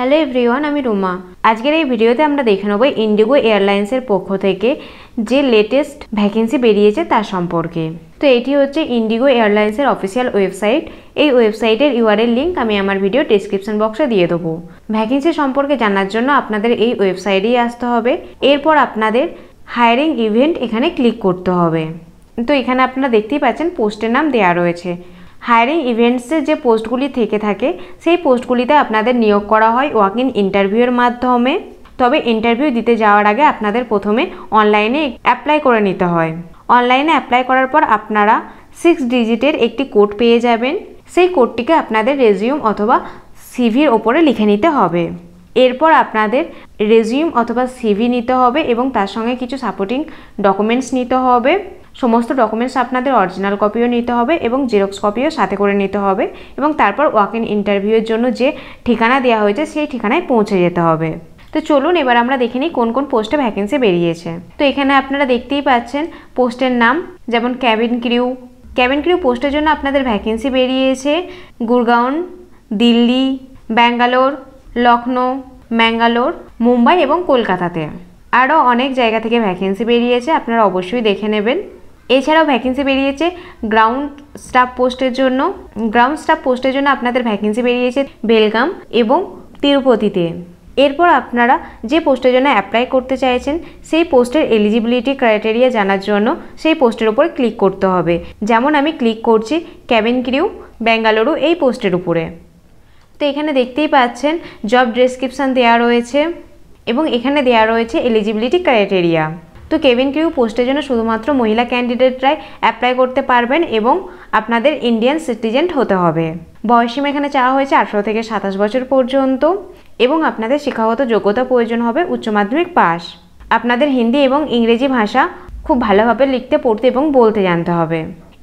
hello everyone আমি রুমা আজকের এই ভিডিওতে আমরা দেখে নেব ইন্ডিগো এয়ারলাইন্সের পক্ষ থেকে যে লেটেস্ট ভ্যাকেন্সি বেরিয়েছে তার সম্পর্কে তো এটি হচ্ছে ইন্ডিগো এয়ারলাইন্সের অফিসিয়াল ওয়েবসাইট এই ওয়েবসাইটের ইউআরএল লিঙ্ক আমি আমার ভিডিও ডিসক্রিপশন বক্সে দিয়ে দেবো ভ্যাকেন্সি সম্পর্কে জানার জন্য আপনাদের এই ওয়েবসাইটেই আসতে হবে এরপর আপনাদের হায়ারিং ইভেন্ট এখানে ক্লিক করতে হবে তো এখানে আপনারা দেখতেই পাচ্ছেন পোস্টের নাম দেয়া রয়েছে হায়ারিং ইভেন্টসের যে পোস্টগুলি থেকে থাকে সেই পোস্টগুলিতে আপনাদের নিয়োগ করা হয় ওয়াক ইন ইন্টারভিউয়ের মাধ্যমে তবে ইন্টারভিউ দিতে যাওয়ার আগে আপনাদের প্রথমে অনলাইনে অ্যাপ্লাই করে নিতে হয় অনলাইনে অ্যাপ্লাই করার পর আপনারা সিক্স ডিজিটের একটি কোড পেয়ে যাবেন সেই কোডটিকে আপনাদের রেজিউম অথবা সিভির ওপরে লিখে নিতে হবে এরপর আপনাদের রেজিউম অথবা সিভি নিতে হবে এবং তার সঙ্গে কিছু সাপোর্টিং ডকুমেন্টস নিতে হবে সমস্ত ডকুমেন্টস আপনাদের অরিজিনাল কপিও নিতে হবে এবং জেরক্স কপিও সাথে করে নিতে হবে এবং তারপর ওয়াক ইন ইন্টারভিউয়ের জন্য যে ঠিকানা দেওয়া হয়েছে সেই ঠিকানায় পৌঁছে যেতে হবে তো চলুন এবার আমরা দেখে নিই কোন কোন পোস্টে ভ্যাকেন্সি বেরিয়েছে তো এখানে আপনারা দেখতেই পাচ্ছেন পোস্টের নাম যেমন ক্যাবিন ক্রিউ ক্যাবিন ক্রিউ পোস্টের জন্য আপনাদের ভ্যাকেন্সি বেরিয়েছে গুরগাঁও দিল্লি ব্যাঙ্গালোর লখনৌ ম্যাঙ্গালোর মুম্বাই এবং কলকাতাতে আরও অনেক জায়গা থেকে ভ্যাকেন্সি বেরিয়েছে আপনারা অবশ্যই দেখে নেবেন এছাড়াও ভ্যাকেন্সি বেরিয়েছে গ্রাউন্ড স্টাফ পোস্টের জন্য গ্রাউন্ড স্টাফ পোস্টের জন্য আপনাদের ভ্যাকেন্সি বেরিয়েছে বেলগাম এবং তিরুপতিতে এরপর আপনারা যে পোস্টের জন্য অ্যাপ্লাই করতে চাইছেন সেই পোস্টের এলিজিবিলিটি ক্রাইটেরিয়া জানার জন্য সেই পোস্টের উপর ক্লিক করতে হবে যেমন আমি ক্লিক করছি ক্যাবিন ক্রিউ ব্যাঙ্গালুরু এই পোস্টের উপরে তো এখানে দেখতেই পাচ্ছেন জব ডেসক্রিপশান দেওয়া রয়েছে এবং এখানে দেওয়া রয়েছে এলিজিবিলিটি ক্রাইটেরিয়া তো কেবিন কেউ পোস্টের জন্য শুধুমাত্র মহিলা ক্যান্ডিডেটরাই অ্যাপ্লাই করতে পারবেন এবং আপনাদের ইন্ডিয়ান সিটিজেন হতে হবে বয়সীমা এখানে চাওয়া হয়েছে আঠারো থেকে সাতাশ বছর পর্যন্ত এবং আপনাদের শিক্ষাগত যোগ্যতা প্রয়োজন হবে উচ্চ মাধ্যমিক পাস আপনাদের হিন্দি এবং ইংরেজি ভাষা খুব ভালোভাবে লিখতে পড়তে এবং বলতে জানতে হবে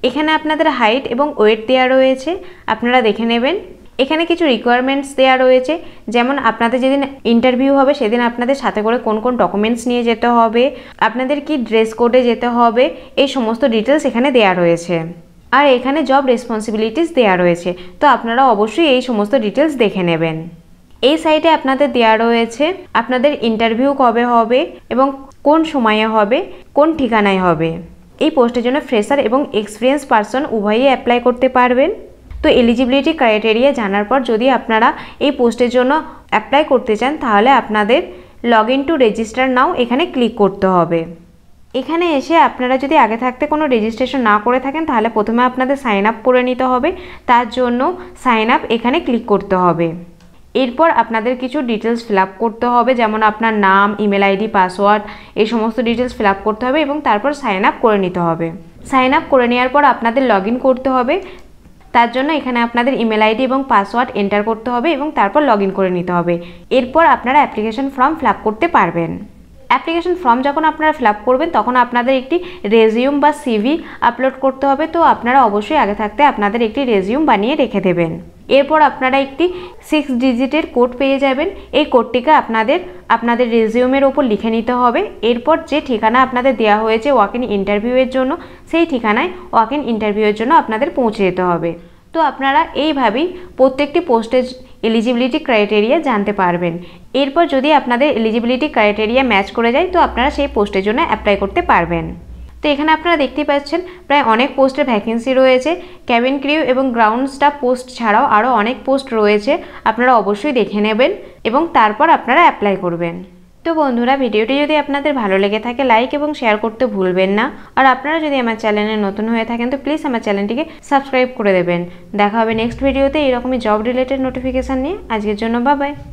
এখানে আপনাদের হাইট এবং ওয়েট দেওয়া রয়েছে আপনারা দেখে নেবেন এখানে কিছু রিকোয়ারমেন্টস দেওয়া রয়েছে যেমন আপনাদের যেদিন ইন্টারভিউ হবে সেদিন আপনাদের সাথে করে কোন কোন ডকুমেন্টস নিয়ে যেতে হবে আপনাদের কি ড্রেস কোডে যেতে হবে এই সমস্ত ডিটেলস এখানে দেওয়া রয়েছে আর এখানে জব রেসপন্সিবিলিটিস দেওয়া রয়েছে তো আপনারা অবশ্যই এই সমস্ত ডিটেলস দেখে নেবেন এই সাইটে আপনাদের দেওয়া রয়েছে আপনাদের ইন্টারভিউ কবে হবে এবং কোন সময়ে হবে কোন ঠিকানায় হবে এই পোস্টের জন্য ফ্রেশার এবং এক্সপিরিয়েন্স পারসন উভয়ই অ্যাপ্লাই করতে পারবেন তো এলিজিবিলিটি ক্রাইটেরিয়া জানার পর যদি আপনারা এই পোস্টের জন্য অ্যাপ্লাই করতে চান তাহলে আপনাদের log in to register now এখানে ক্লিক করতে হবে এখানে এসে আপনারা যদি আগে থাকতে কোনো রেজিস্ট্রেশন না করে থাকেন তাহলে প্রথমে আপনাদের সাইন আপ করে নিতে হবে তার জন্য সাইন আপ এখানে ক্লিক করতে হবে এরপর আপনাদের কিছু ডিটেলস ফিল করতে হবে যেমন আপনার নাম ইমেল আইডি পাসওয়ার্ড এই সমস্ত ডিটেলস ফিল করতে হবে এবং তারপর সাইন আপ করে নিতে হবে সাইন আপ করে নেওয়ার পর আপনাদের লগ করতে হবে তার জন্য এখানে আপনাদের ইমেল আইডি এবং পাসওয়ার্ড এন্টার করতে হবে এবং তারপর লগ করে নিতে হবে এরপর আপনারা অ্যাপ্লিকেশন ফর্ম ফিল করতে পারবেন অ্যাপ্লিকেশন ফর্ম যখন আপনারা ফিল করবেন তখন আপনাদের একটি রেজিউম বা সিভি আপলোড করতে হবে তো আপনারা অবশ্যই আগে থাকতে আপনাদের একটি রেজিউম বানিয়ে রেখে দেবেন এরপর আপনারা একটি সিক্স ডিজিটের কোড পেয়ে যাবেন এই কোডটিকে আপনাদের আপনাদের রেজিউমের ওপর লিখে নিতে হবে এরপর যে ঠিকানা আপনাদের দেওয়া হয়েছে ওয়াক ইন ইন্টারভিউয়ের জন্য সেই ঠিকানায় ওয়াক ইন ইন্টারভিউয়ের জন্য আপনাদের পৌঁছে যেতে হবে তো আপনারা এইভাবেই প্রত্যেকটি পোস্টের এলিজিবিলিটি ক্রাইটেরিয়া জানতে পারবেন এরপর যদি আপনাদের এলিজিবিলিটি ক্রাইটেরিয়া ম্যাচ করে যায় তো আপনারা সেই পোস্টের জন্য অ্যাপ্লাই করতে পারবেন তো এখানে আপনারা দেখতে পাচ্ছেন প্রায় অনেক পোস্টের ভ্যাকেন্সি রয়েছে ক্যাবিন ক্রিউ এবং গ্রাউন্ড স্টাফ পোস্ট ছাড়াও আরও অনেক পোস্ট রয়েছে আপনারা অবশ্যই দেখে নেবেন এবং তারপর আপনারা অ্যাপ্লাই করবেন তো বন্ধুরা ভিডিওটি যদি আপনাদের ভালো লেগে থাকে লাইক এবং শেয়ার করতে ভুলবেন না আর আপনারা যদি আমার চ্যানেলে নতুন হয়ে থাকেন তো প্লিজ আমার চ্যানেলটিকে সাবস্ক্রাইব করে দেবেন দেখা হবে নেক্সট ভিডিওতে এরকমই জব রিলেটেড নোটিফিকেশান নিয়ে আজকের জন্য বাবাই